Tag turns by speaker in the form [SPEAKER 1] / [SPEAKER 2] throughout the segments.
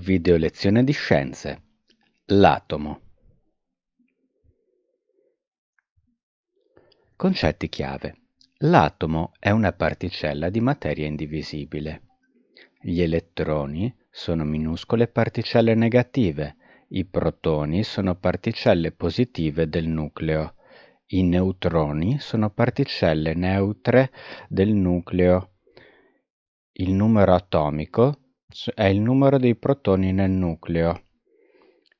[SPEAKER 1] Video lezione di scienze. L'atomo. Concetti chiave. L'atomo è una particella di materia indivisibile. Gli elettroni sono minuscole particelle negative, i protoni sono particelle positive del nucleo, i neutroni sono particelle neutre del nucleo. Il numero atomico Joules è il numero dei protoni nel nucleo.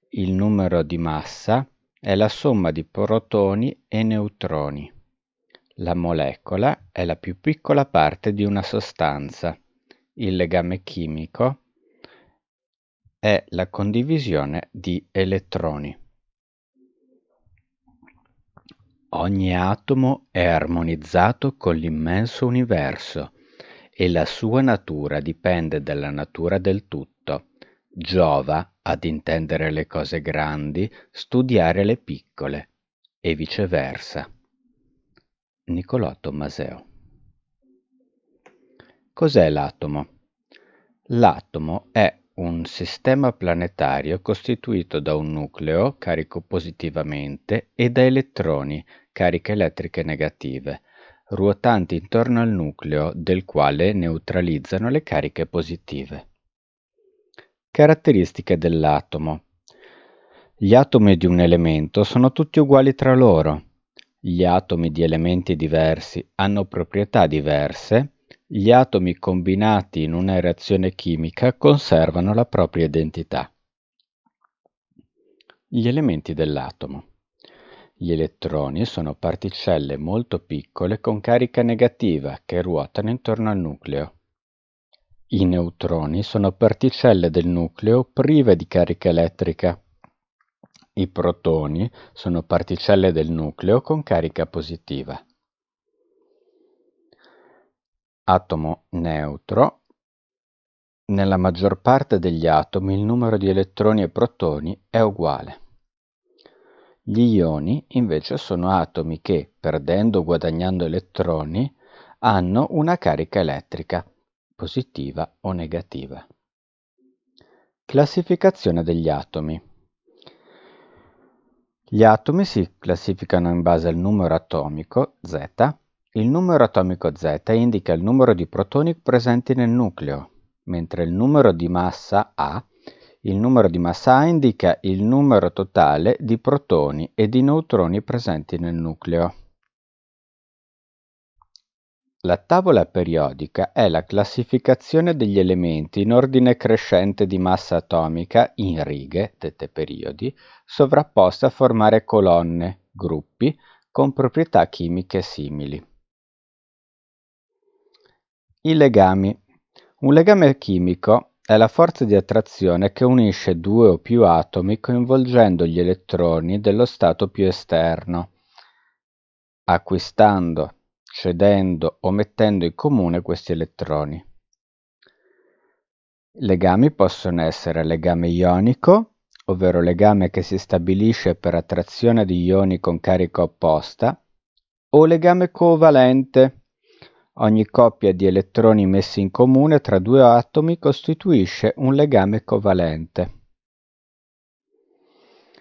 [SPEAKER 1] Il numero di massa è la somma di protoni e neutroni. La molecola è la più piccola parte di una sostanza. Il legame chimico è la condivisione di elettroni. Ogni atomo è armonizzato con l'immenso universo e la sua natura dipende dalla natura del tutto. Giova ad intendere le cose grandi, studiare le piccole e viceversa. Nicolò Tommaseo Cos'è l'atomo? L'atomo è un sistema planetario costituito da un nucleo carico positivamente e da elettroni cariche elettriche negative, ruotanti intorno al nucleo del quale neutralizzano le cariche positive. Caratteristiche dell'atomo. Gli atomi di un elemento sono tutti uguali tra loro. Gli atomi di elementi diversi hanno proprietà diverse. Gli atomi combinati in una reazione chimica conservano la propria identità. Gli elementi dell'atomo. Gli elettroni sono particelle molto piccole con carica negativa che ruotano intorno al nucleo. I neutroni sono particelle del nucleo prive di carica elettrica. I protoni sono particelle del nucleo con carica positiva. Atomo neutro. Nella maggior parte degli atomi il numero di elettroni e protoni è uguale. Gli ioni invece sono atomi che, perdendo o guadagnando elettroni, hanno una carica elettrica, positiva o negativa. Classificazione degli atomi. Gli atomi si classificano in base al numero atomico Z. Il numero atomico Z indica il numero di protoni presenti nel nucleo, mentre il numero di massa A il numero di massa A indica il numero totale di protoni e di neutroni presenti nel nucleo. La tavola periodica è la classificazione degli elementi in ordine crescente di massa atomica in righe, dette periodi, sovrapposte a formare colonne, gruppi, con proprietà chimiche simili. I legami. Un legame chimico è la forza di attrazione che unisce due o più atomi coinvolgendo gli elettroni dello stato più esterno, acquistando, cedendo o mettendo in comune questi elettroni. Legami possono essere legame ionico, ovvero legame che si stabilisce per attrazione di ioni con carica opposta, o legame covalente, Ogni coppia di elettroni messi in comune tra due atomi costituisce un legame covalente.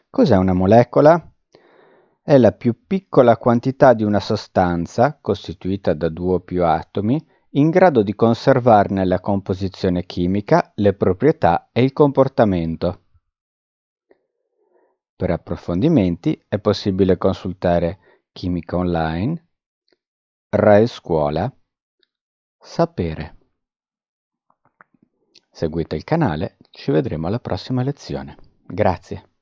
[SPEAKER 1] Cos'è una molecola? È la più piccola quantità di una sostanza, costituita da due o più atomi, in grado di conservarne la composizione chimica, le proprietà e il comportamento. Per approfondimenti è possibile consultare Chimica Online, RAE Scuola, sapere. Seguite il canale, ci vedremo alla prossima lezione. Grazie.